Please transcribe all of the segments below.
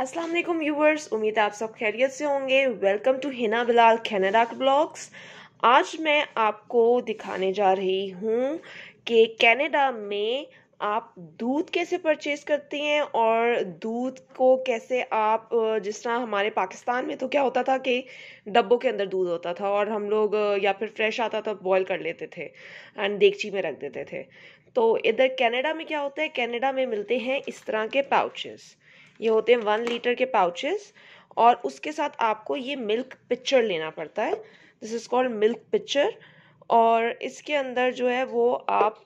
अस्सलाम वालेकुम व्यूवर्स उम्मीद है आप सब खैरियत से होंगे welcome to Hina Bilal Canada blogs आज मैं आपको दिखाने जा रही हूँ कि कनाडा में आप दूध कैसे परचेज़ करती हैं और दूध को कैसे आप जिस तरह हमारे पाकिस्तान में तो क्या होता था कि डब्बों के अंदर दूध होता था और हम लोग या फिर फ्रेश आता था बॉयल कर लेते थे एंड देगची में रख देते थे तो इधर कनाडा में क्या होता है कनाडा में मिलते हैं इस तरह के पाउचेज़ ये होते हैं वन लीटर के पाउचेस और उसके साथ आपको ये मिल्क पिक्चर लेना पड़ता है this is called milk picture और इसके अंदर जो है वो आप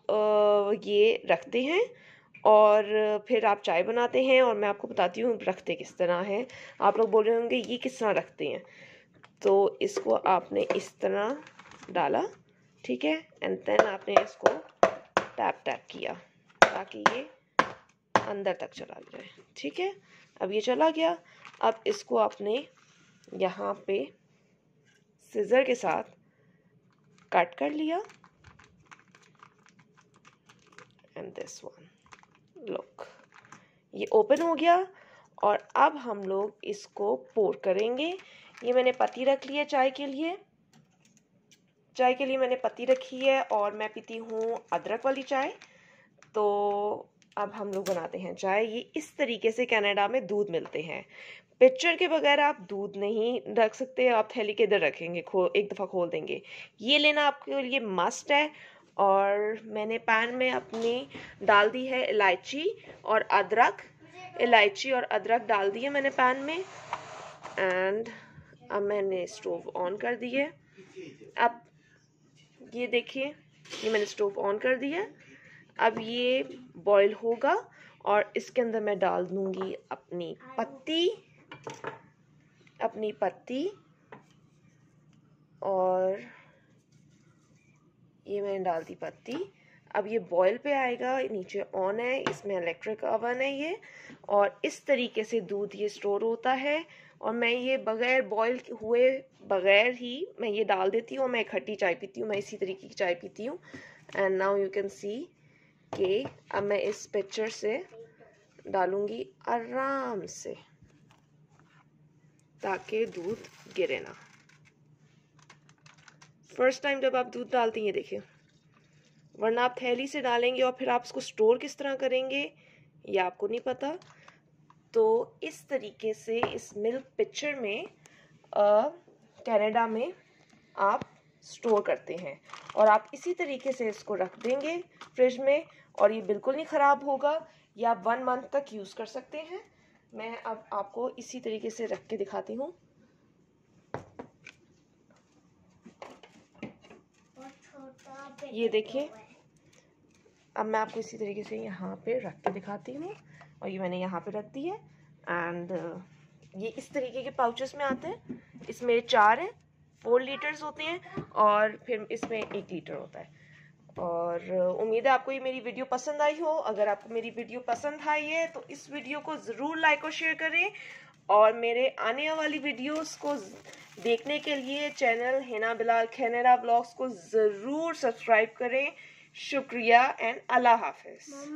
ये रखते हैं और फिर आप चाय बनाते हैं और मैं आपको बताती हूँ रखते किस तरह हैं आप लोग बोल रहे होंगे ये किस तरह रखते हैं तो इसको आपने इस तरह डाला ठीक है एंड देन आपने इसको टैप टैप किया ताकि ये अंदर तक चला है ठीक है अब ये चला गया अब इसको आपने यहाँ पे सीज़र के साथ कट कर लिया एंड दिस वन लुक ये ओपन हो गया और अब हम लोग इसको पोर करेंगे ये मैंने पत्ती रख ली है चाय के लिए चाय के लिए मैंने पत्ती रखी है और मैं पीती हूँ अदरक वाली चाय तो अब हम लोग बनाते हैं चाय ये इस तरीके से कनाडा में दूध मिलते हैं पिक्चर के बगैर आप दूध नहीं रख सकते आप थैली के इधर रखेंगे खो एक दफ़ा खोल देंगे ये लेना आपके लिए मस्ट है और मैंने पैन में अपनी डाल दी है इलायची और अदरक इलायची और अदरक डाल दिए मैंने पैन में एंड अब मैंने स्टोव ऑन कर दिए अब ये देखिए ये मैंने स्टोव ऑन कर दिया अब ये बॉईल होगा और इसके अंदर मैं डाल दूंगी अपनी पत्ती अपनी पत्ती और ये मैंने डाल दी पत्ती अब ये बॉयल पे आएगा नीचे ऑन है इसमें इलेक्ट्रिक ओवन है ये और इस तरीके से दूध ये स्टोर होता है और मैं ये बगैर बॉईल हुए बगैर ही मैं ये डाल देती हूँ मैं खट्टी चाय पीती हूँ मैं इसी तरीके की चाय पीती हूँ and now you can see के अब मैं इस पिक्चर से डालूंगी आराम से ताकि दूध गिरे ना फर्स्ट टाइम जब आप दूध डालती हैं देखिए वरना आप थैली से डालेंगे और फिर आप उसको स्टोर किस तरह करेंगे ये आपको नहीं पता तो इस तरीके से इस मिल्क पिक्चर में कनाडा में आप स्टोर करते हैं और आप इसी तरीके से इसको रख देंगे फ्रिज में और ये बिल्कुल नहीं ख़राब होगा या आप वन मंथ तक यूज़ कर सकते हैं मैं अब आपको इसी तरीके से रख के दिखाती हूँ ये देखिए अब मैं आपको इसी तरीके से यहाँ पे रख के दिखाती हूँ और ये मैंने यहाँ पे रख दी है एंड ये इस तरीके के पाउचेस में आते हैं इसमें चार हैं फोर लीटर्स होते हैं और फिर इसमें एक लीटर होता है और उम्मीद है आपको ये मेरी वीडियो पसंद आई हो अगर आपको मेरी वीडियो पसंद आई है तो इस वीडियो को ज़रूर लाइक और शेयर करें और मेरे आने वाली वीडियोस को देखने के लिए channel Hina Bilal Canada blogs को ज़रूर सब्सक्राइब करें शुक्रिया एंड अल्लाह हाफिज़